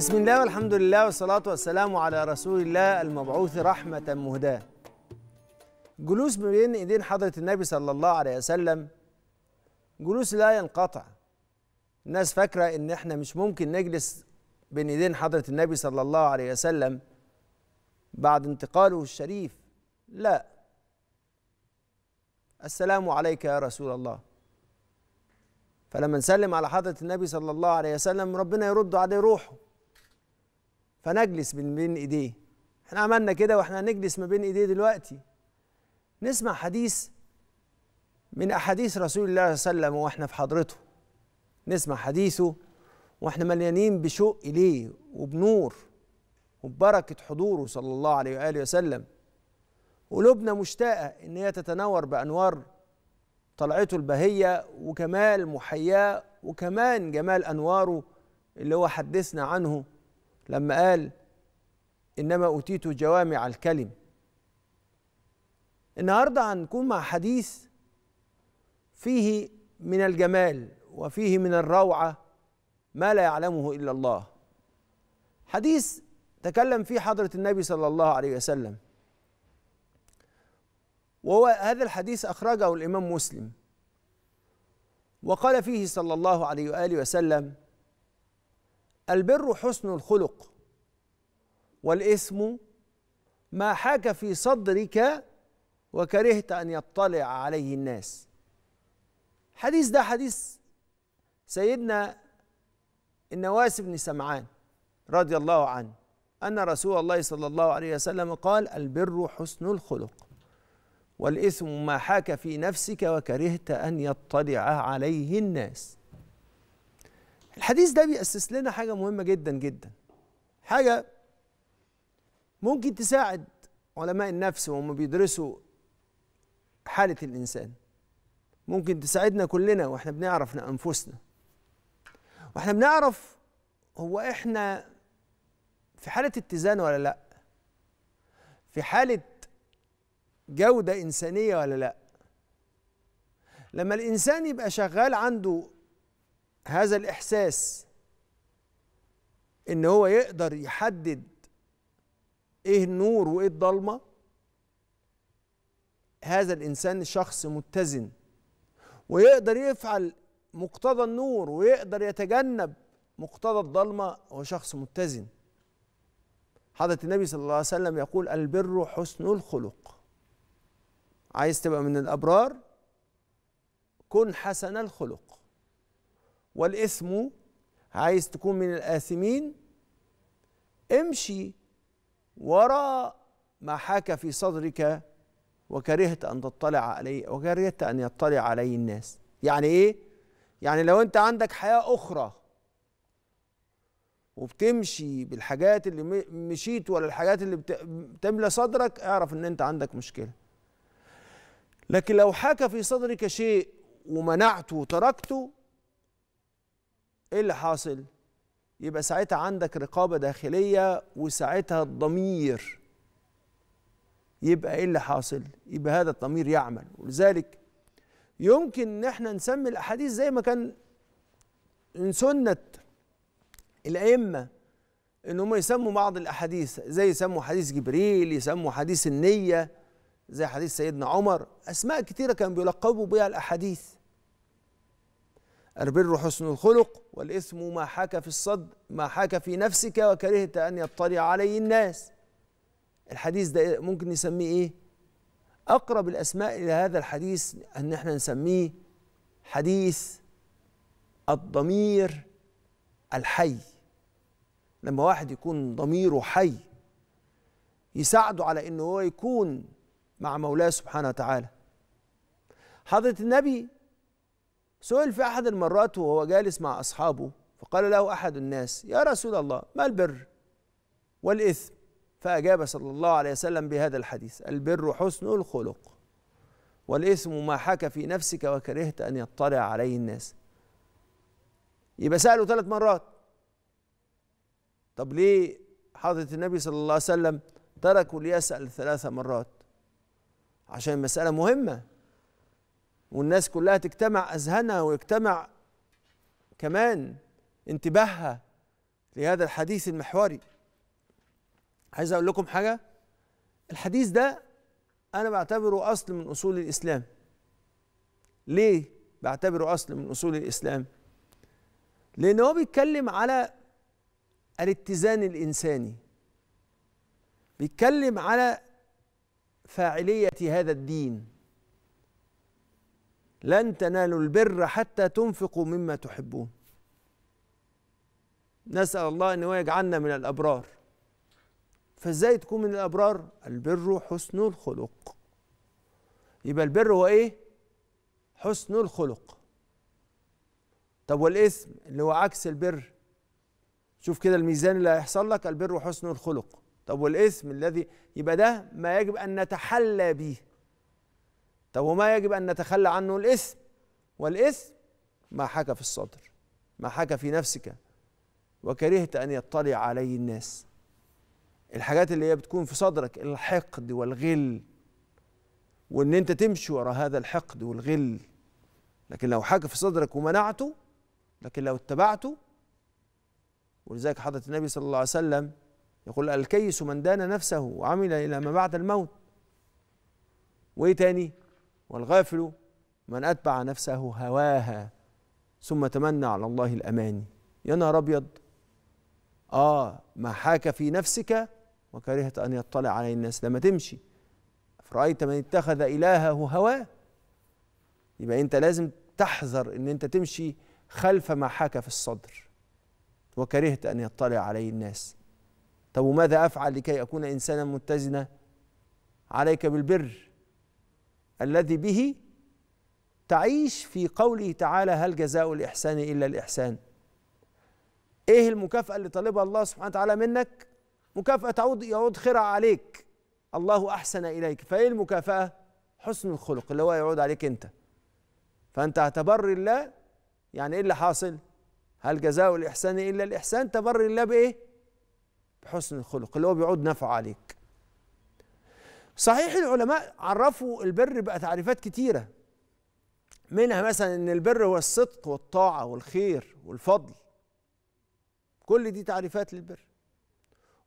بسم الله والحمد لله والصلاة والسلام على رسول الله المبعوث رحمة مهداة جلوس بين إيدين حضرة النبي صلى الله عليه وسلم جلوس لا ينقطع الناس فاكرة إن إحنا مش ممكن نجلس بين إيدين حضرة النبي صلى الله عليه وسلم بعد انتقاله الشريف لا السلام عليك يا رسول الله فلما نسلم على حضرة النبي صلى الله عليه وسلم ربنا يرد عليه روحه فنجلس من بين ايديه احنا عملنا كده واحنا هنجلس ما بين ايديه دلوقتي نسمع حديث من احاديث رسول الله صلى الله عليه وسلم واحنا في حضرته نسمع حديثه واحنا مليانين بشوق اليه وبنور وببركه حضوره صلى الله عليه واله وسلم قلوبنا مشتاقه ان هي تتنور بانوار طلعته البهيه وكمال محياه وكمان جمال انواره اللي هو حدثنا عنه لما قال انما اوتيت جوامع الكلم النهارده هنكون مع حديث فيه من الجمال وفيه من الروعه ما لا يعلمه الا الله حديث تكلم فيه حضره النبي صلى الله عليه وسلم وهو هذا الحديث اخرجه الامام مسلم وقال فيه صلى الله عليه واله وسلم البر حسن الخلق والإثم ما حاك في صدرك وكرهت أن يطلع عليه الناس حديث ده حديث سيدنا النواس بن سمعان رضي الله عنه أن رسول الله صلى الله عليه وسلم قال البر حسن الخلق والإثم ما حاك في نفسك وكرهت أن يطلع عليه الناس الحديث ده بيأسس لنا حاجة مهمة جدا جدا حاجة ممكن تساعد علماء النفس وهم بيدرسوا حالة الإنسان ممكن تساعدنا كلنا واحنا بنعرف أنفسنا واحنا بنعرف هو احنا في حالة اتزان ولا لأ في حالة جودة إنسانية ولا لأ لما الإنسان يبقى شغال عنده هذا الإحساس إن هو يقدر يحدد إيه النور وإيه الضلمة هذا الإنسان شخص متزن ويقدر يفعل مقتضى النور ويقدر يتجنب مقتضى الضلمة هو شخص متزن حضرة النبي صلى الله عليه وسلم يقول البر حسن الخلق عايز تبقى من الأبرار كن حسن الخلق والاسم عايز تكون من الآثمين امشي وراء ما حاك في صدرك وكرهت أن تطلع عليه وكرهت أن يطلع عليه الناس يعني إيه؟ يعني لو أنت عندك حياة أخرى وبتمشي بالحاجات اللي مشيت ولا الحاجات اللي بتملى صدرك اعرف ان انت عندك مشكله لكن لو حاك في صدرك شيء ومنعته وتركته ايه اللي حاصل يبقى ساعتها عندك رقابه داخليه وساعتها الضمير يبقى ايه اللي حاصل يبقى هذا الضمير يعمل ولذلك يمكن ان احنا نسمي الاحاديث زي ما كان من سنه الائمه ان هم يسموا بعض الاحاديث زي يسموا حديث جبريل يسموا حديث النيه زي حديث سيدنا عمر اسماء كثيره كانوا بيلقبوا بها الاحاديث البر حسن الخلق والإثم ما حاك في الصد ما حاك في نفسك وكرهت أن يطلع عليه الناس الحديث ده ممكن نسميه إيه؟ أقرب الأسماء إلى هذا الحديث أن احنا نسميه حديث الضمير الحي لما واحد يكون ضميره حي يساعده على أنه هو يكون مع مولاه سبحانه وتعالى حضرة النبي سئل في أحد المرات وهو جالس مع أصحابه فقال له أحد الناس يا رسول الله ما البر والإثم فأجاب صلى الله عليه وسلم بهذا الحديث البر حسن الخلق والإثم ما حكى في نفسك وكرهت أن يطلع عليه الناس يبقى سأله ثلاث مرات طب ليه حضرة النبي صلى الله عليه وسلم تركوا ليسأل ثلاث مرات عشان مسألة مهمة والناس كلها تجتمع أذهانها ويجتمع كمان انتباهها لهذا الحديث المحوري عايز أقول لكم حاجة الحديث ده أنا بعتبره أصل من أصول الإسلام ليه بعتبره أصل من أصول الإسلام لأن هو بيتكلم على الاتزان الإنساني بيتكلم على فاعلية هذا الدين لن تنالوا البر حتى تنفقوا مما تحبون نسأل الله أن هو يجعلنا من الأبرار فازاي تكون من الأبرار البر حسن الخلق يبقى البر هو إيه حسن الخلق طب والإثم اللي هو عكس البر شوف كده الميزان اللي هيحصل لك البر حسن الخلق طب والإثم الذي يبقى ده ما يجب أن نتحلى به طب وما يجب أن نتخلى عنه الإثم والإثم ما حكى في الصدر ما حكى في نفسك وكرهت أن يطلع عليه الناس الحاجات اللي هي بتكون في صدرك الحقد والغل وان انت تمشي وراء هذا الحقد والغل لكن لو حكى في صدرك ومنعته لكن لو اتبعته ولذلك حضرة النبي صلى الله عليه وسلم يقول الكيس من دان نفسه وعمل الى ما بعد الموت وايه تاني والغافل من أتبع نفسه هواها ثم تمنى على الله الأماني يا نهار أبيض آه ما حاك في نفسك وكرهت أن يطلع عليه الناس لما تمشي أفرأيت من اتخذ إلهه هواه يبقى أنت لازم تحذر أن أنت تمشي خلف ما حاك في الصدر وكرهت أن يطلع عليه الناس طب وماذا أفعل لكي أكون إنسانا متزنا عليك بالبر الذي به تعيش في قوله تعالى هل جزاء الإحسان إلا الإحسان إيه المكافأة اللي طالبها الله سبحانه وتعالى منك مكافأة تعود يعود خير عليك الله أحسن إليك فإيه المكافأة حسن الخلق اللي هو يعود عليك أنت فأنت هتبر الله يعني إيه اللي حاصل هل جزاء الإحسان إلا الإحسان تبر الله بإيه بحسن الخلق اللي هو بيعود نفع عليك صحيح العلماء عرفوا البر بقى تعريفات كتيرة منها مثلا ان البر هو الصدق والطاعة والخير والفضل كل دي تعريفات للبر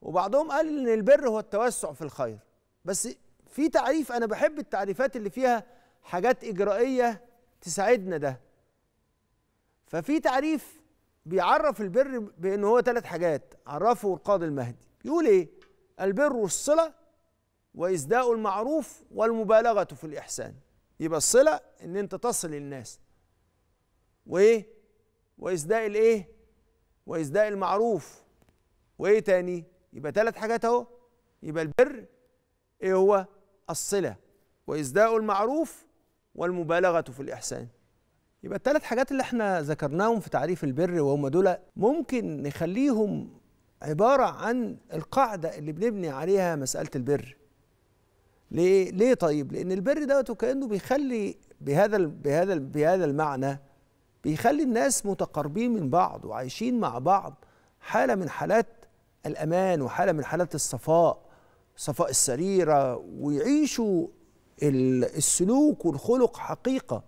وبعضهم قال ان البر هو التوسع في الخير بس في تعريف انا بحب التعريفات اللي فيها حاجات اجرائيه تساعدنا ده ففي تعريف بيعرف البر بان هو ثلاث حاجات عرفه القاضي المهدي يقول ايه البر الصله وإسداء المعروف والمبالغة في الإحسان يبقى الصلة إن أنت تصل للناس وإيه وإسداء الإيه وإسداء المعروف وإيه تاني يبقى ثلاث حاجات أهو يبقى البر إيه هو الصلة وإسداء المعروف والمبالغة في الإحسان يبقى الثلاث حاجات اللي احنا ذكرناهم في تعريف البر وهم دول ممكن نخليهم عبارة عن القاعدة اللي بنبني عليها مسألة البر ليه ليه طيب لان البر دوت كانه بيخلي بهذا بهذا بهذا المعنى بيخلي الناس متقربين من بعض وعايشين مع بعض حاله من حالات الامان وحاله من حالات الصفاء صفاء السريره ويعيشوا السلوك والخلق حقيقه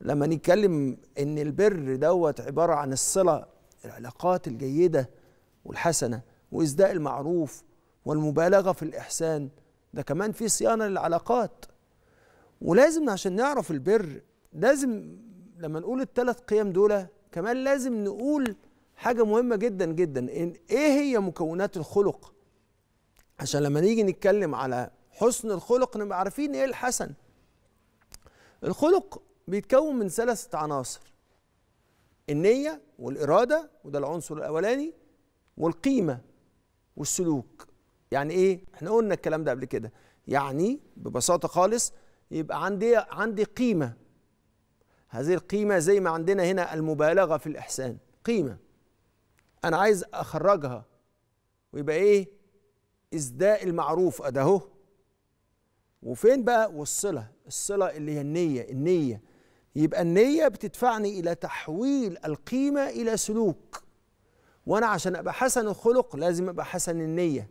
لما نتكلم ان البر دوت عباره عن الصله العلاقات الجيده والحسنه واسداء المعروف والمبالغه في الاحسان ده كمان في صيانة للعلاقات ولازم عشان نعرف البر لازم لما نقول الثلاث قيم دول كمان لازم نقول حاجة مهمة جدا جدا إن إيه هي مكونات الخلق عشان لما نيجي نتكلم على حسن الخلق نبقى عارفين إيه الحسن الخلق بيتكون من ثلاثة عناصر النية والإرادة وده العنصر الأولاني والقيمة والسلوك يعني ايه احنا قلنا الكلام ده قبل كده يعني ببساطه خالص يبقى عندي عندي قيمه هذه القيمه زي ما عندنا هنا المبالغه في الاحسان قيمه انا عايز اخرجها ويبقى ايه ازداء المعروف اده وفين بقى والصله الصله اللي هي النيه النيه يبقى النيه بتدفعني الى تحويل القيمه الى سلوك وانا عشان ابقى حسن الخلق لازم ابقى حسن النيه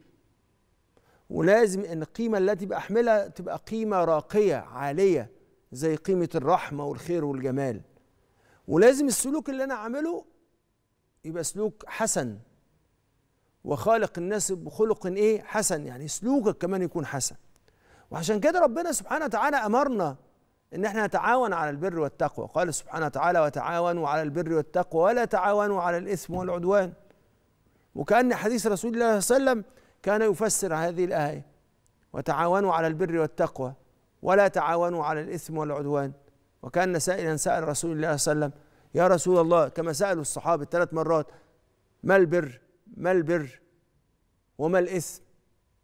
ولازم ان القيمه التي بحملها تبقى قيمه راقيه عاليه زي قيمه الرحمه والخير والجمال ولازم السلوك اللي انا عامله يبقى سلوك حسن وخالق الناس بخلق ايه حسن يعني سلوكك كمان يكون حسن وعشان كده ربنا سبحانه وتعالى امرنا ان احنا نتعاون على البر والتقوى قال سبحانه وتعالى وتعاونوا على البر والتقوى ولا تعاونوا على الاثم والعدوان وكان حديث رسول الله صلى الله عليه وسلم كان يفسر هذه الآية وتعاونوا على البر والتقوى ولا تعاونوا على الإثم والعدوان وكان سائلا سأل رسول الله صلى الله عليه وسلم يا رسول الله كما سألوا الصحابة ثلاث مرات ما البر ما البر وما الإثم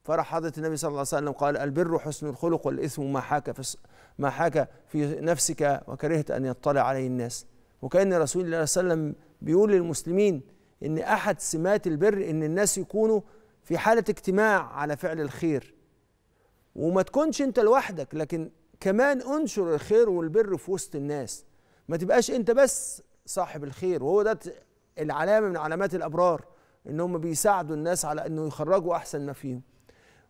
فرح حضرة النبي صلى الله عليه وسلم قال البر حسن الخلق والإثم ما حاك في ما حاك في نفسك وكرهت أن يطلع عليه الناس وكأن رسول الله صلى الله عليه وسلم بيقول للمسلمين إن أحد سمات البر إن الناس يكونوا في حالة اجتماع على فعل الخير وما تكونش انت لوحدك لكن كمان انشر الخير والبر في وسط الناس ما تبقاش انت بس صاحب الخير وهو ده العلامة من علامات الأبرار ان هم بيساعدوا الناس على انه يخرجوا احسن ما فيهم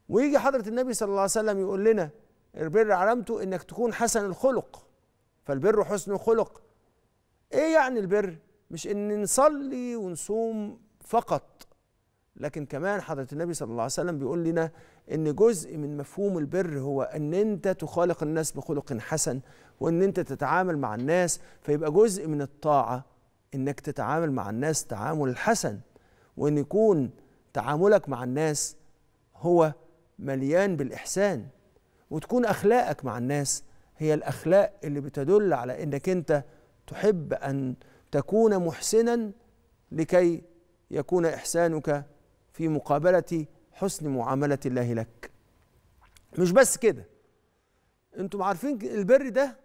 ويجي حضرة النبي صلى الله عليه وسلم يقول لنا البر علامته انك تكون حسن الخلق فالبر حسن الخلق ايه يعني البر مش ان نصلي ونصوم فقط لكن كمان حضرة النبي صلى الله عليه وسلم بيقول لنا إن جزء من مفهوم البر هو إن أنت تخالق الناس بخلق حسن وإن أنت تتعامل مع الناس فيبقى جزء من الطاعة إنك تتعامل مع الناس تعامل حسن وإن يكون تعاملك مع الناس هو مليان بالإحسان وتكون أخلاقك مع الناس هي الأخلاق اللي بتدل على إنك أنت تحب أن تكون محسنا لكي يكون إحسانك في مقابلة حسن معاملة الله لك مش بس كده انتم عارفين البر ده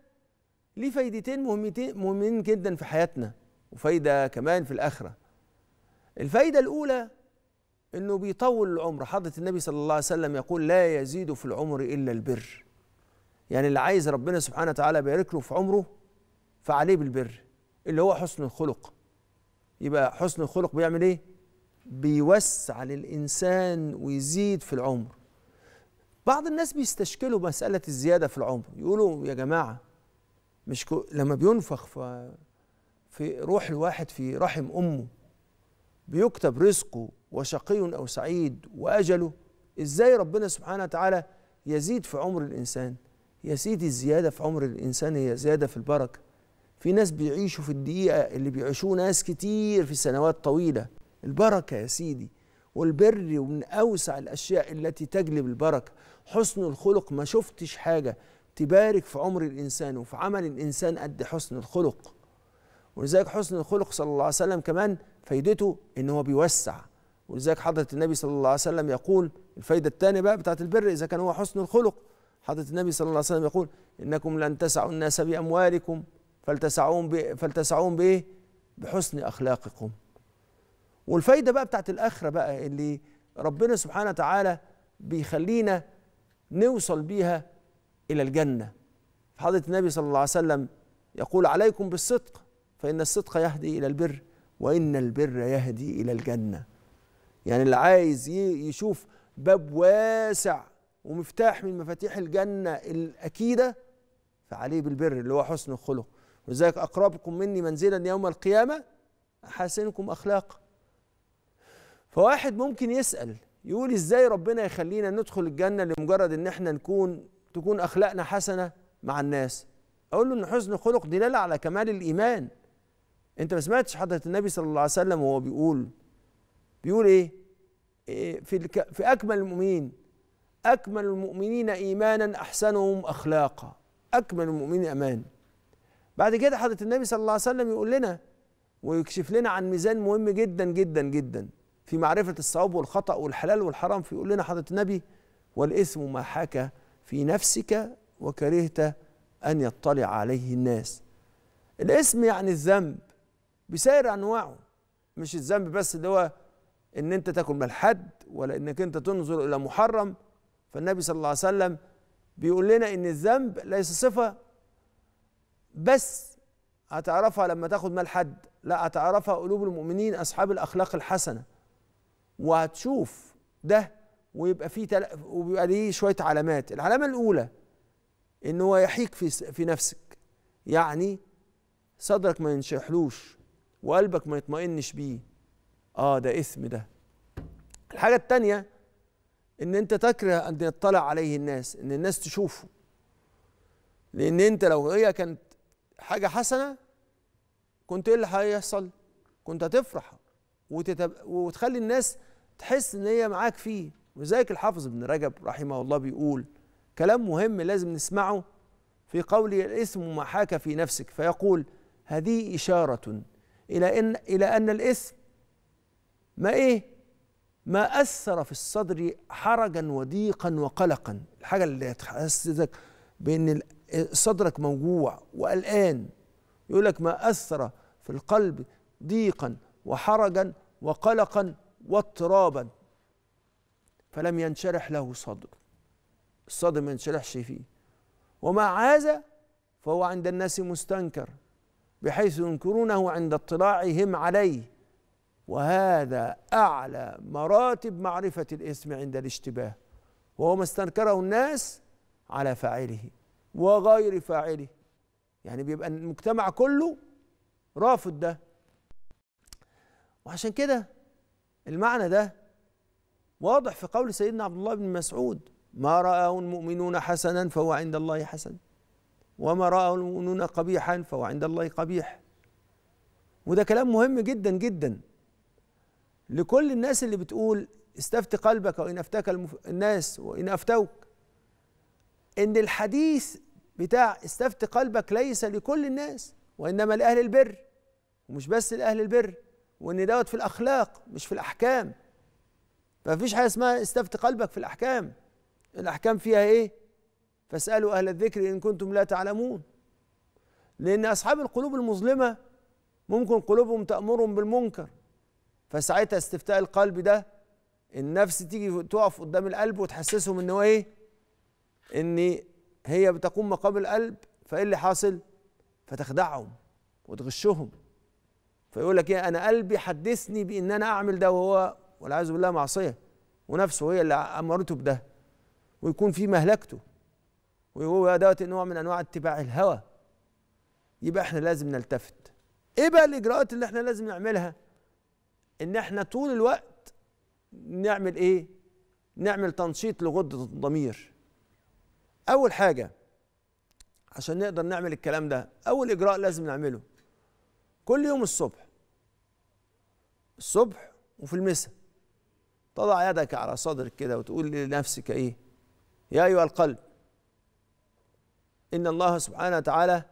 ليه فايدتين مهمتين مهمين جدا في حياتنا وفايدة كمان في الآخرة الفايدة الأولى انه بيطول العمر حضرة النبي صلى الله عليه وسلم يقول لا يزيد في العمر إلا البر يعني اللي عايز ربنا سبحانه وتعالى يبارك له في عمره فعليه بالبر اللي هو حسن الخلق يبقى حسن الخلق بيعمل ايه بيوسع للإنسان ويزيد في العمر بعض الناس بيستشكلوا مسألة الزيادة في العمر يقولوا يا جماعة مش كو لما بينفخ في, في روح الواحد في رحم أمه بيكتب رزقه وشقي أو سعيد وأجله إزاي ربنا سبحانه وتعالى يزيد في عمر الإنسان يا سيدي الزيادة في عمر الإنسان هي زيادة في البركة في ناس بيعيشوا في الدقيقة اللي بيعيشوه ناس كتير في سنوات طويلة البركة يا سيدي والبر ومن أوسع الأشياء التي تجلب البركة حسن الخلق ما شفتش حاجة تبارك في عمر الإنسان وفي عمل الإنسان قد حسن الخلق ولذلك حسن الخلق صلى الله عليه وسلم كمان فايدته إن هو بيوسع ولذلك حضرة النبي صلى الله عليه وسلم يقول الفايدة الثانية بقى بتاعت البر إذا كان هو حسن الخلق حضرة النبي صلى الله عليه وسلم يقول إنكم لن تسعوا الناس بأموالكم فلتسعون بإيه؟ بحسن أخلاقكم والفايده بقى بتاعت الاخره بقى اللي ربنا سبحانه وتعالى بيخلينا نوصل بيها الى الجنه حضره النبي صلى الله عليه وسلم يقول عليكم بالصدق فان الصدق يهدي الى البر وان البر يهدي الى الجنه يعني اللي عايز يشوف باب واسع ومفتاح من مفاتيح الجنه الاكيده فعليه بالبر اللي هو حسن الخلق وذلك اقربكم مني منزلا يوم القيامه احسنكم اخلاقا فواحد ممكن يسأل يقول ازاي ربنا يخلينا ندخل الجنة لمجرد ان احنا نكون تكون اخلاقنا حسنة مع الناس اقول له ان حسن خلق دلالة على كمال الايمان انت ما سمعتش حضرة النبي صلى الله عليه وسلم وهو بيقول بيقول ايه, إيه في الك... في اكمل المؤمنين اكمل المؤمنين ايمانا احسنهم اخلاقا اكمل المؤمنين امان بعد كده حضرة النبي صلى الله عليه وسلم يقول لنا ويكشف لنا عن ميزان مهم جدا جدا جدا في معرفة الصواب والخطأ والحلال والحرام فيقول لنا حضرة النبي والإثم ما حكى في نفسك وكرهت أن يطلع عليه الناس الإثم يعني الذنب بسائر أنواعه مش الذنب بس اللي هو ان انت تاكل من حد ولا انك انت تنظر الى محرم فالنبي صلى الله عليه وسلم بيقول لنا ان الذنب ليس صفه بس هتعرفها لما تاخد مال حد لا هتعرفها قلوب المؤمنين اصحاب الاخلاق الحسنه وهتشوف ده ويبقى فيه تل... وبيبقى ليه شويه علامات العلامه الاولى ان هو يحيك في في نفسك يعني صدرك ما ينشحلوش وقلبك ما يطمئنش بيه اه ده اثم ده الحاجه الثانيه ان انت تكره ان يطلع عليه الناس ان الناس تشوفه لان انت لو هي كانت حاجه حسنه كنت ايه اللي هيحصل كنت هتفرح وتتب... وتخلي الناس تحس ان هي معاك فيه ولذلك الحافظ ابن رجب رحمه الله بيقول كلام مهم لازم نسمعه في قوله الإثم ما حاك في نفسك فيقول هذه إشارة إلى أن إلى أن الإثم ما إيه؟ ما أثر في الصدر حرجا وضيقا وقلقا الحاجة اللي هتحسسك بأن صدرك موجوع وقلقان يقول لك ما أثر في القلب ضيقا وحرجا وقلقا واضطرابا فلم ينشرح له صدر الصدر ما ينشرحش فيه ومع هذا فهو عند الناس مستنكر بحيث ينكرونه عند اطلاعهم عليه وهذا أعلى مراتب معرفة الاسم عند الاشتباه وهو ما استنكره الناس على فاعله وغير فاعله يعني بيبقى المجتمع كله رافض ده وعشان كده المعنى ده واضح في قول سيدنا عبد الله بن مسعود ما رآه المؤمنون حسنا فهو عند الله حسن وما رآه المؤمنون قبيحا فهو عند الله قبيح وده كلام مهم جدا جدا لكل الناس اللي بتقول استفت قلبك وإن أفتاك المف... الناس وإن أفتوك إن الحديث بتاع استفت قلبك ليس لكل الناس وإنما لأهل البر ومش بس لأهل البر وان دوت في الاخلاق مش في الاحكام فمفيش حاجه اسمها استفت قلبك في الاحكام الاحكام فيها ايه فاسالوا اهل الذكر ان كنتم لا تعلمون لان اصحاب القلوب المظلمه ممكن قلوبهم تامرهم بالمنكر فساعتها استفتاء القلب ده النفس تيجي تقف قدام القلب وتحسسهم ان هو ايه ان هي بتقوم مقام القلب فايه اللي حاصل فتخدعهم وتغشهم فيقول لك ايه انا قلبي حدثني بان انا اعمل ده وهو والعياذ بالله معصيه ونفسه هي اللي امرته بده ويكون في مهلكته وهو دوت نوع من انواع اتباع الهوى يبقى احنا لازم نلتفت ايه بقى الاجراءات اللي احنا لازم نعملها ان احنا طول الوقت نعمل ايه نعمل تنشيط لغدة الضمير اول حاجة عشان نقدر نعمل الكلام ده اول اجراء لازم نعمله كل يوم الصبح الصبح وفي المساء تضع يدك على صدرك كده وتقول لنفسك ايه يا ايها القلب ان الله سبحانه وتعالى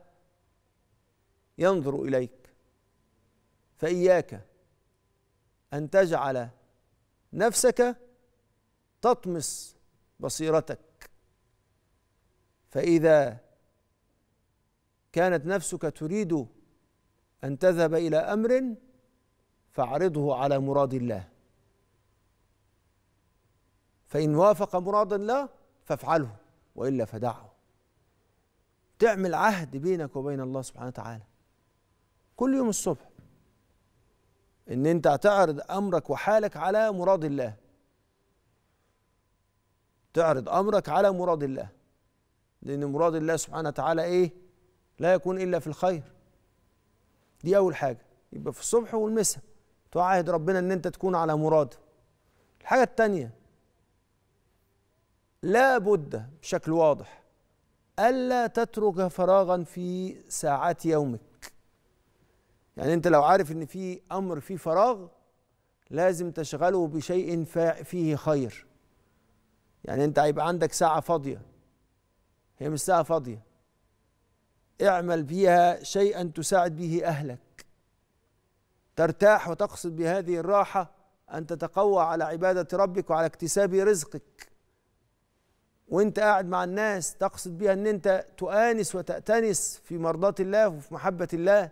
ينظر اليك فاياك ان تجعل نفسك تطمس بصيرتك فاذا كانت نفسك تريد ان تذهب الى امر فاعرضه على مراد الله فإن وافق مراد الله فافعله وإلا فدعه تعمل عهد بينك وبين الله سبحانه وتعالى كل يوم الصبح ان انت هتعرض امرك وحالك على مراد الله تعرض امرك على مراد الله لان مراد الله سبحانه وتعالى ايه لا يكون الا في الخير دي اول حاجه يبقى في الصبح والمساء تعاهد ربنا ان انت تكون على مراده الحاجه الثانيه لا بد بشكل واضح الا تترك فراغا في ساعات يومك يعني انت لو عارف ان في امر فيه فراغ لازم تشغله بشيء فيه خير يعني انت هيبقى عندك ساعه فاضيه هي مش ساعه فاضيه اعمل بيها شيئا تساعد به اهلك ترتاح وتقصد بهذه الراحه ان تتقوى على عباده ربك وعلى اكتساب رزقك وانت قاعد مع الناس تقصد بها ان انت تؤانس وتأتنس في مرضاة الله وفي محبة الله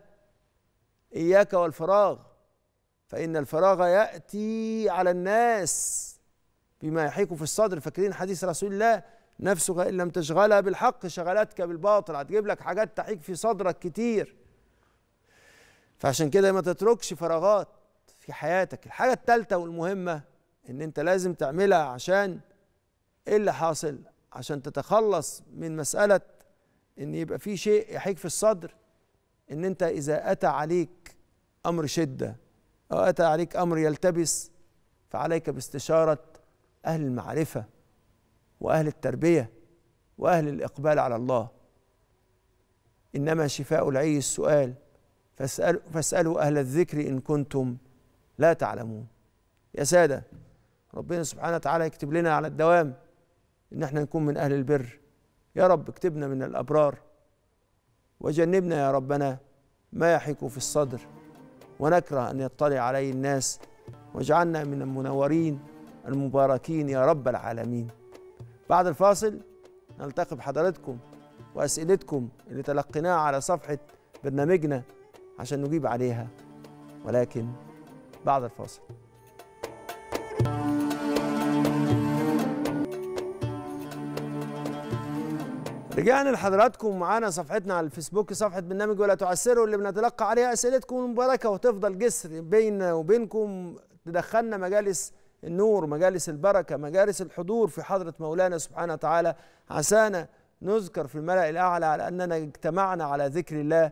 اياك والفراغ فان الفراغ يأتي على الناس بما يحيك في الصدر فاكرين حديث رسول الله نفسك ان لم تشغلها بالحق شغلتك بالباطل هتجيب لك حاجات تحيك في صدرك كتير فعشان كده ما تتركش فراغات في حياتك الحاجة التالتة والمهمة ان انت لازم تعملها عشان ايه اللي حاصل عشان تتخلص من مسألة ان يبقى في شيء يحيك في الصدر ان انت اذا اتى عليك امر شدة او اتى عليك امر يلتبس فعليك باستشارة اهل المعرفة واهل التربية واهل الاقبال على الله انما شفاء العي السؤال فاسألوا, فاسألوا أهل الذكر إن كنتم لا تعلمون يا سادة ربنا سبحانه وتعالى يكتب لنا على الدوام إن احنا نكون من أهل البر يا رب اكتبنا من الأبرار وجنبنا يا ربنا ما يحك في الصدر ونكره أن يطلع عليه الناس واجعلنا من المنورين المباركين يا رب العالمين بعد الفاصل نلتقي بحضراتكم وأسئلتكم اللي تلقيناها على صفحة برنامجنا عشان نجيب عليها ولكن بعد الفاصل رجعنا لحضراتكم معانا صفحتنا على الفيسبوك صفحة برنامج ولا تعسروا اللي بنتلقى عليها أسئلتكم المباركة وتفضل جسر بيننا وبينكم تدخلنا مجالس النور مجالس البركة مجالس الحضور في حضرة مولانا سبحانه وتعالى عسانا نذكر في الملأ الأعلى على أننا اجتمعنا على ذكر الله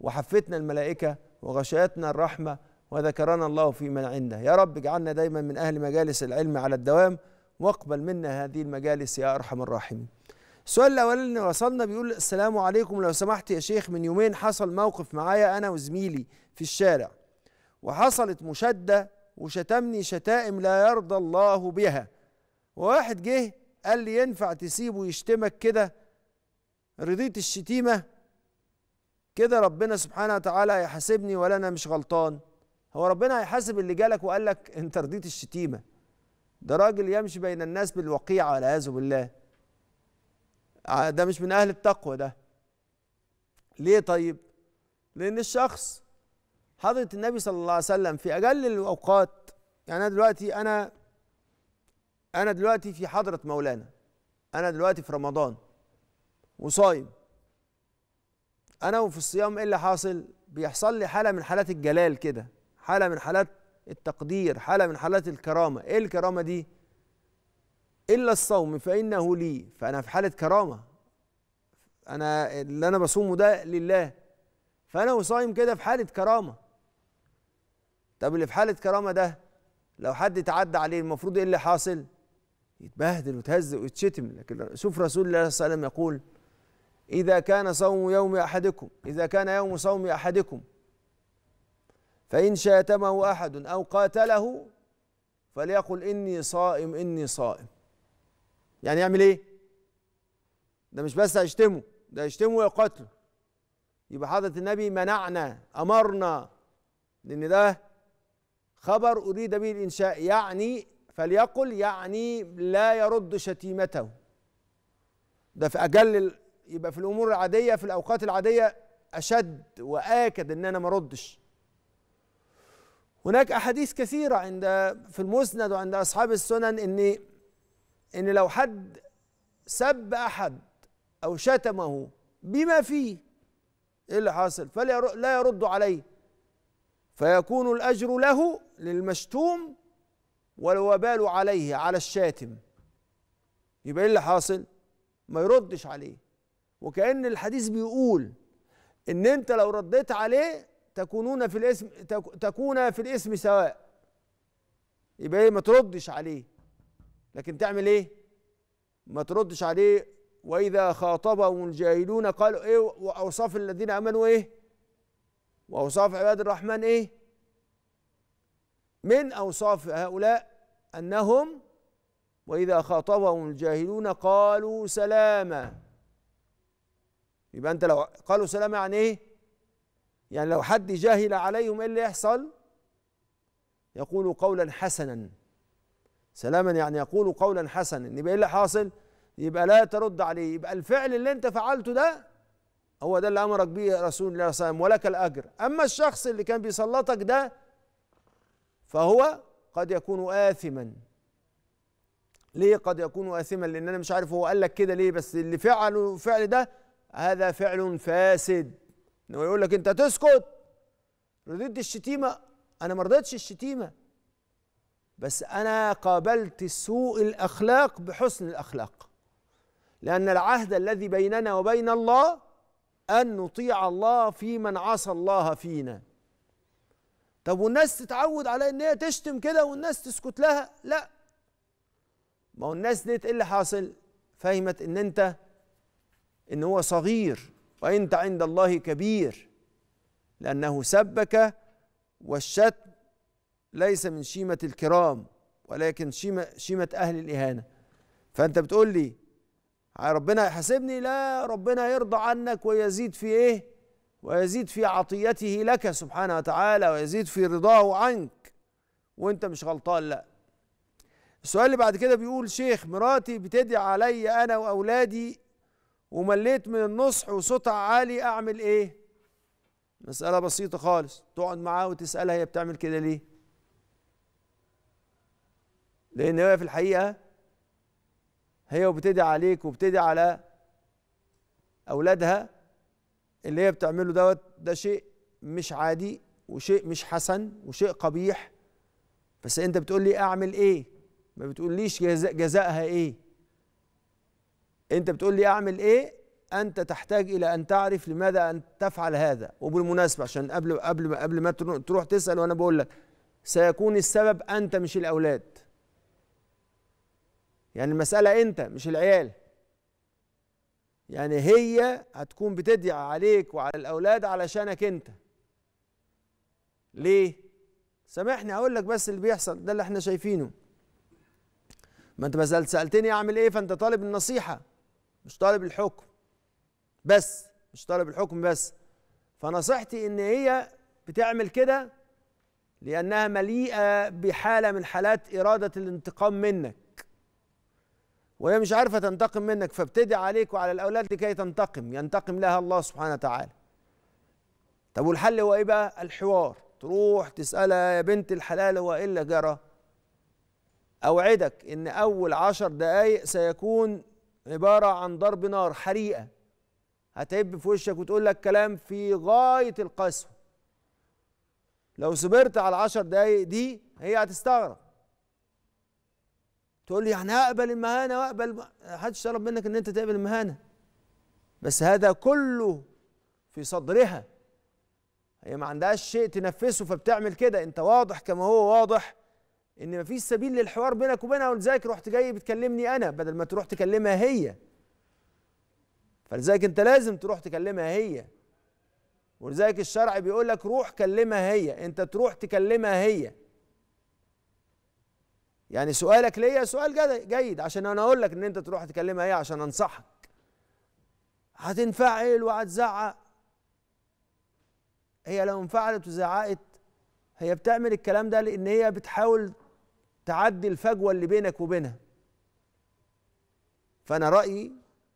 وحفتنا الملائكة وغشيتنا الرحمة وذكرنا الله في من عنده يا رب اجعلنا دايما من أهل مجالس العلم على الدوام واقبل منا هذه المجالس يا أرحم الراحمين السؤال الأول اللي وصلنا بيقول السلام عليكم لو سمحت يا شيخ من يومين حصل موقف معايا أنا وزميلي في الشارع وحصلت مشدة وشتمني شتائم لا يرضى الله بها وواحد جه قال لي ينفع تسيبه يشتمك كده رضيت الشتيمة كده ربنا سبحانه وتعالى هيحاسبني ولا انا مش غلطان هو ربنا هيحاسب اللي جالك وقال لك انت رضيت الشتيمه ده راجل يمشي بين الناس بالوقيعه والعياذ بالله ده مش من اهل التقوى ده ليه طيب لان الشخص حضره النبي صلى الله عليه وسلم في اجل الاوقات يعني انا دلوقتي انا انا دلوقتي في حضره مولانا انا دلوقتي في رمضان وصايم انا وفي الصيام ايه اللي حاصل بيحصل لي حاله من حالات الجلال كده حاله من حالات التقدير حاله من حالات الكرامه ايه الكرامه دي الا الصوم فانه لي فانا في حاله كرامه انا اللي انا بصومه ده لله فانا وصايم كده في حاله كرامه طب اللي في حاله كرامه ده لو حد تعدى عليه المفروض ايه اللي حاصل يتبهدل ويتهز ويتشتم لكن شوف رسول الله صلى الله عليه وسلم يقول إذا كان صوم يوم أحدكم إذا كان يوم صوم أحدكم فإن شاتمه أحد أو قاتله فليقل إني صائم إني صائم يعني يعمل إيه؟ ده مش بس هيشتمه ده يشتمه ويقتله يبقى حضرة النبي منعنا أمرنا لأن ده خبر أريد به الإنشاء يعني فليقل يعني لا يرد شتيمته ده في أجل يبقى في الامور العاديه في الاوقات العاديه اشد واكد ان انا ما ردش هناك احاديث كثيره عند في المسند وعند اصحاب السنن ان ان لو حد سب احد او شتمه بما فيه ايه اللي حاصل فلا لا يرد عليه فيكون الاجر له للمشتوم والوبال عليه على الشاتم يبقى ايه اللي حاصل ما يردش عليه وكأن الحديث بيقول ان انت لو رديت عليه تكونون في الاسم تكون في الاسم سواء يبقى ايه ما تردش عليه لكن تعمل ايه ما تردش عليه واذا خاطبهم الجاهلون قالوا ايه واوصاف الذين امنوا ايه واوصاف عباد الرحمن ايه من اوصاف هؤلاء انهم واذا خاطبهم الجاهلون قالوا سلاما يبقى انت لو قالوا سلام يعني ايه يعني لو حد جاهل عليهم ايه اللي يحصل يقول قولا حسنا سلاما يعني يقول قولا حسنا يبقى ايه اللي حاصل يبقى لا ترد عليه يبقى الفعل اللي انت فعلته ده هو ده اللي امرك به رسول الله صلى الله عليه وسلم ولك الاجر اما الشخص اللي كان بيسلطك ده فهو قد يكون آثما ليه قد يكون آثما لأن أنا مش عارف هو قال لك كده ليه بس اللي فعله فعل ده هذا فعل فاسد انه يقول لك انت تسكت رديت الشتيمه انا ما رضيتش الشتيمه بس انا قابلت سوء الاخلاق بحسن الاخلاق لان العهد الذي بيننا وبين الله ان نطيع الله في من عصى الله فينا طب والناس تتعود على ان هي تشتم كده والناس تسكت لها لا ما هو الناس دي ايه اللي حاصل فهمت ان انت ان هو صغير وانت عند الله كبير لانه سبك والشتم ليس من شيمه الكرام ولكن شيمه شيمه اهل الاهانه فانت بتقول لي ربنا يحاسبني لا ربنا يرضى عنك ويزيد في ايه ويزيد في عطيته لك سبحانه وتعالى ويزيد في رضاه عنك وانت مش غلطان لا السؤال اللي بعد كده بيقول شيخ مراتي بتدعي علي انا واولادي ومليت من النصح وصوتها عالي اعمل ايه مساله بسيطه خالص تقعد معاها وتسالها هي بتعمل كده ليه لان هي في الحقيقه هي وبتدعي عليك وبتدعي على اولادها اللي هي بتعمله دوت ده شيء مش عادي وشيء مش حسن وشيء قبيح بس انت بتقول لي اعمل ايه ما بتقوليش جزاء جزاءها ايه انت بتقول لي اعمل ايه انت تحتاج الى ان تعرف لماذا ان تفعل هذا وبالمناسبه عشان قبل قبل ما قبل ما تروح تسال وانا بقول لك سيكون السبب انت مش الاولاد يعني المساله انت مش العيال يعني هي هتكون بتدعي عليك وعلى الاولاد علشانك انت ليه سامحني هقول لك بس اللي بيحصل ده اللي احنا شايفينه ما انت ما سالتني اعمل ايه فانت طالب النصيحه مش طالب الحكم بس مش طالب الحكم بس فنصيحتي ان هي بتعمل كده لانها مليئه بحاله من حالات اراده الانتقام منك وهي مش عارفه تنتقم منك فابتدي عليك وعلى الاولاد لكي تنتقم ينتقم لها الله سبحانه وتعالى طب والحل هو ايه بقى الحوار تروح تسالها يا بنت الحلال هو ايه اللي جرى اوعدك ان اول عشر دقايق سيكون عبارة عن ضرب نار حريقة هتعب في وشك وتقول لك كلام في غاية القسوة لو صبرت على العشر دقايق دي هي هتستغرب تقول لي يعني هقبل المهانة واقبل حدش طلب منك ان انت تقبل المهانة بس هذا كله في صدرها هي ما عندهاش شيء تنفسه فبتعمل كده انت واضح كما هو واضح ان مفيش سبيل للحوار بينك وبينها ولذلك رحت جاي بتكلمني انا بدل ما تروح تكلمها هي فلذلك انت لازم تروح تكلمها هي ولذلك الشرع بيقول لك روح كلمها هي انت تروح تكلمها هي يعني سؤالك ليا سؤال جيد عشان انا اقول لك ان انت تروح تكلمها هي عشان انصحك هتنفعل وهتزعق هي لو انفعلت وزعقت هي بتعمل الكلام ده لان هي بتحاول تعدي الفجوه اللي بينك وبينها فانا رايي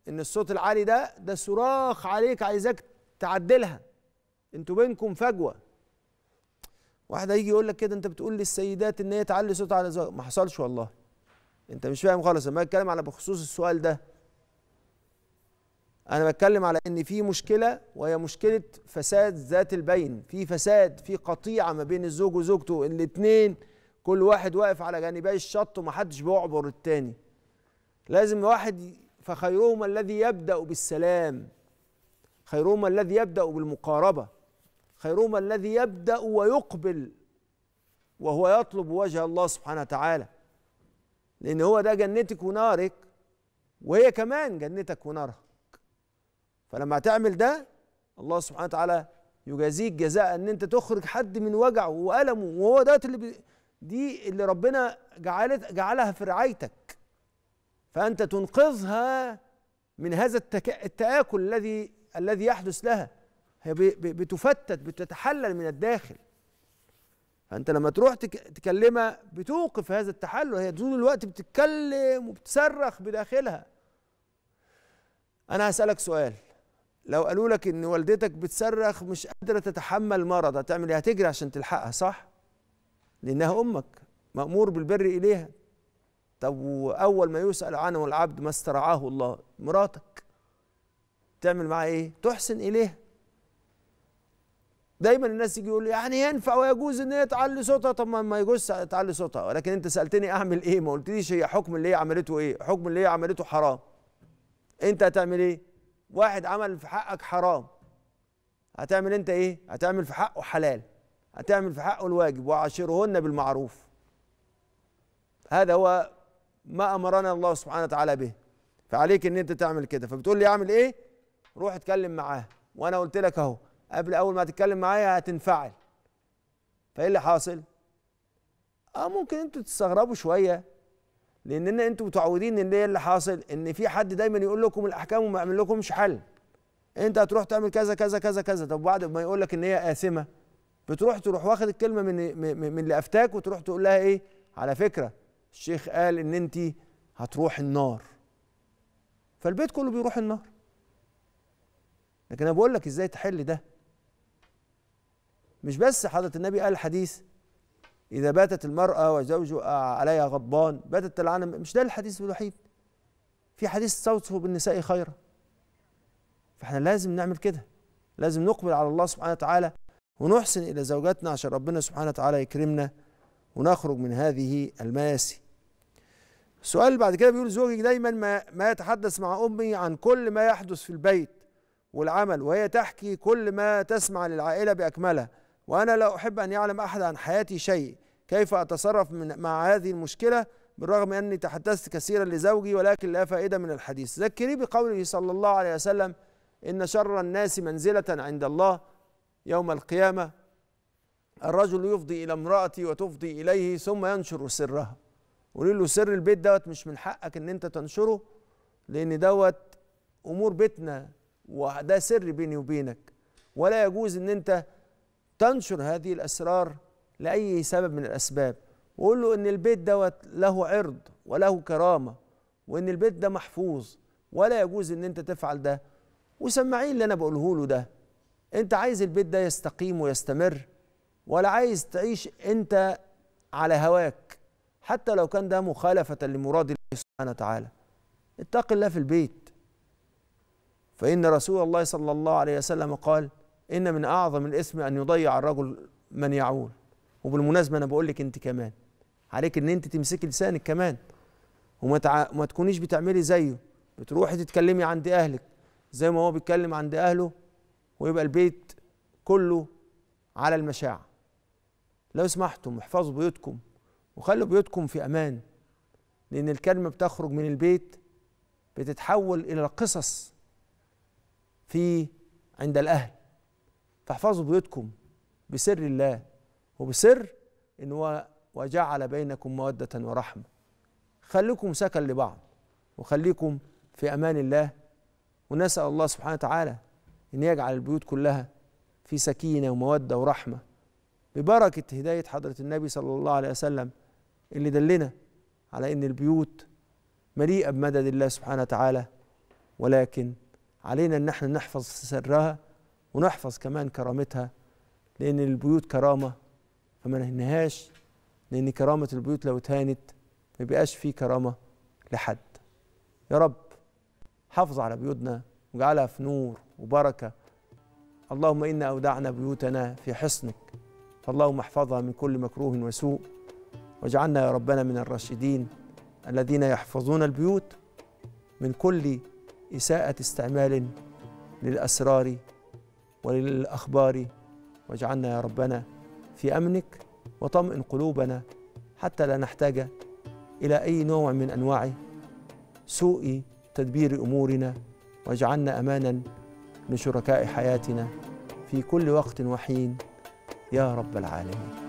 ان الصوت العالي ده ده صراخ عليك عايزك تعدلها انتوا بينكم فجوه واحد هيجي يقول لك كده انت بتقول للسيدات ان هي تعلي صوتها على زوجها ما حصلش والله انت مش فاهم خالص انا اتكلم على بخصوص السؤال ده انا بتكلم على ان في مشكله وهي مشكله فساد ذات البين في فساد في قطيعه ما بين الزوج وزوجته الاثنين كل واحد واقف على جانبي الشط ومحدش بيعبر التاني لازم واحد فخيرهما الذي يبدأ بالسلام خيرهما الذي يبدأ بالمقاربة خيرهما الذي يبدأ ويقبل وهو يطلب وجه الله سبحانه وتعالى لأن هو ده جنتك ونارك وهي كمان جنتك ونارك فلما تعمل ده الله سبحانه وتعالى يجازيك جزاء ان انت تخرج حد من وجعه والمه وهو ده اللي دي اللي ربنا جعلت جعلها في رعايتك فأنت تنقذها من هذا التآكل الذي الذي يحدث لها هي بتفتت بتتحلل من الداخل فأنت لما تروح تكلمها بتوقف هذا التحلل هي طول الوقت بتتكلم وبتصرخ بداخلها أنا هسألك سؤال لو قالوا لك إن والدتك بتصرخ مش قادرة تتحمل مرض هتعمل إيه؟ هتجري عشان تلحقها صح؟ لأنها أمك مأمور بالبر إليها طب وأول ما يسأل عنه العبد ما استرعاه الله مراتك تعمل معاه إيه؟ تحسن إليها دايما الناس يجي يقول يعني ينفع ويجوز ان هي تعلي صوتها طب ما يجوز تعلي صوتها ولكن انت سالتني اعمل ايه ما قلتليش هي حكم اللي هي عملته ايه حكم اللي هي عملته حرام انت هتعمل ايه واحد عمل في حقك حرام هتعمل انت ايه هتعمل في حقه حلال هتعمل في حقه الواجب وعاشرهن بالمعروف هذا هو ما امرنا الله سبحانه وتعالى به فعليك ان انت تعمل كده فبتقول لي اعمل ايه روح اتكلم معاه وانا قلت لك اهو قبل اول ما تتكلم معايا هتنفعل فايه اللي حاصل اه ممكن انتوا تستغربوا شويه لان انتوا متعودين ان ايه اللي حاصل ان في حد دايما يقول لكم الاحكام وما يعمل لكمش حل انت هتروح تعمل كذا كذا كذا كذا طب بعد ما يقول لك ان هي قاسمه بتروح تروح واخد الكلمه من من اللي افتاك وتروح تقول لها ايه على فكره الشيخ قال ان انت هتروح النار فالبيت كله بيروح النار لكن انا بقول لك ازاي تحل ده مش بس حضره النبي قال الحديث اذا باتت المراه وزوجها عليها غضبان باتت العنم مش ده الحديث الوحيد في حديث صوته بالنساء خيرا فاحنا لازم نعمل كده لازم نقبل على الله سبحانه وتعالى ونحسن إلى زوجاتنا عشان ربنا سبحانه وتعالى يكرمنا ونخرج من هذه المآسي السؤال اللي بعد كده بيقول زوجي دايما ما, ما يتحدث مع أمي عن كل ما يحدث في البيت والعمل وهي تحكي كل ما تسمع للعائلة بأكملها وأنا لا أحب أن يعلم أحد عن حياتي شيء كيف أتصرف من مع هذه المشكلة بالرغم أني تحدثت كثيرا لزوجي ولكن لا فائدة من الحديث ذكري بقوله صلى الله عليه وسلم إن شر الناس منزلة عند الله يوم القيامة الرجل يفضي إلى امرأتي وتفضي إليه ثم ينشر سرها قولي له سر البيت دوت مش من حقك إن أنت تنشره لأن دوت أمور بيتنا وده سر بيني وبينك ولا يجوز إن أنت تنشر هذه الأسرار لأي سبب من الأسباب وقول له إن البيت دوت له عرض وله كرامة وإن البيت ده محفوظ ولا يجوز إن أنت تفعل ده وسمعين اللي أنا بقوله له ده انت عايز البيت ده يستقيم ويستمر ولا عايز تعيش انت على هواك حتى لو كان ده مخالفة لمراد الله سبحانه وتعالى اتق الله في البيت فإن رسول الله صلى الله عليه وسلم قال إن من أعظم الإثم أن يضيع الرجل من يعول وبالمناسبة أنا بقول لك أنت كمان عليك أن أنت تمسكي لسانك كمان وما تع... ما تكونيش بتعملي زيه بتروحي تتكلمي عند أهلك زي ما هو بيتكلم عند أهله ويبقى البيت كله على المشاع لو سمحتم احفظوا بيوتكم وخلوا بيوتكم في امان لان الكلمه بتخرج من البيت بتتحول الى قصص في عند الاهل فاحفظوا بيوتكم بسر الله وبسر ان هو وجعل بينكم موده ورحمه خليكم سكن لبعض وخليكم في امان الله ونسال الله سبحانه وتعالى ان يجعل البيوت كلها في سكينه وموده ورحمه ببركه هدايه حضره النبي صلى الله عليه وسلم اللي دلنا على ان البيوت مليئه بمدد الله سبحانه وتعالى ولكن علينا ان احنا نحفظ سرها ونحفظ كمان كرامتها لان البيوت كرامه فما نهنهاش لان كرامه البيوت لو اتهانت ما بيبقاش فيه كرامه لحد يا رب حافظ على بيوتنا واجعلها في نور وبركة اللهم إنا أودعنا بيوتنا في حصنك فاللهم احفظها من كل مكروه وسوء واجعلنا يا ربنا من الراشدين الذين يحفظون البيوت من كل إساءة استعمال للأسرار وللأخبار واجعلنا يا ربنا في أمنك وطمئن قلوبنا حتى لا نحتاج إلى أي نوع من أنواع سوء تدبير أمورنا واجعلنا امانا لشركاء حياتنا في كل وقت وحين يا رب العالمين